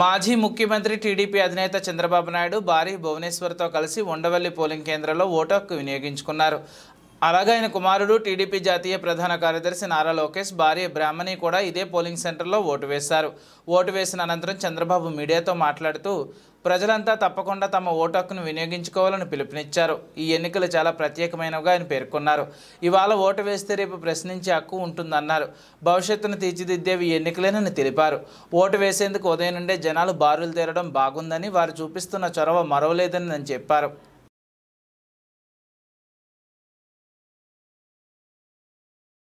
మాజీ ముఖ్యమంత్రి టీడీపీ అధినేత చంద్రబాబు నాయుడు భారీ భువనేశ్వర్తో కలిసి ఉండవల్లి పోలింగ్ కేంద్రంలో ఓటు హక్కు వినియోగించుకున్నారు అలాగే ఆయన కుమారుడు టీడీపీ జాతీయ ప్రధాన కార్యదర్శి నారా లోకేష్ భార్య బ్రాహ్మణి కూడా ఇదే పోలింగ్ సెంటర్లో ఓటు వేశారు ఓటు వేసిన అనంతరం చంద్రబాబు మీడియాతో మాట్లాడుతూ ప్రజలంతా తప్పకుండా తమ ఓటు హక్కును వినియోగించుకోవాలని పిలుపునిచ్చారు ఈ ఎన్నికలు చాలా ప్రత్యేకమైనవిగా ఆయన పేర్కొన్నారు ఇవాళ ఓటు వేస్తే రేపు ప్రశ్నించే హక్కు ఉంటుందన్నారు భవిష్యత్తును తీర్చిదిద్దేవి ఎన్నికలేనని తెలిపారు ఓటు వేసేందుకు ఉదయం నుండే జనాలు బారులు తీరడం బాగుందని వారు చూపిస్తున్న చొరవ మరవలేదని చెప్పారు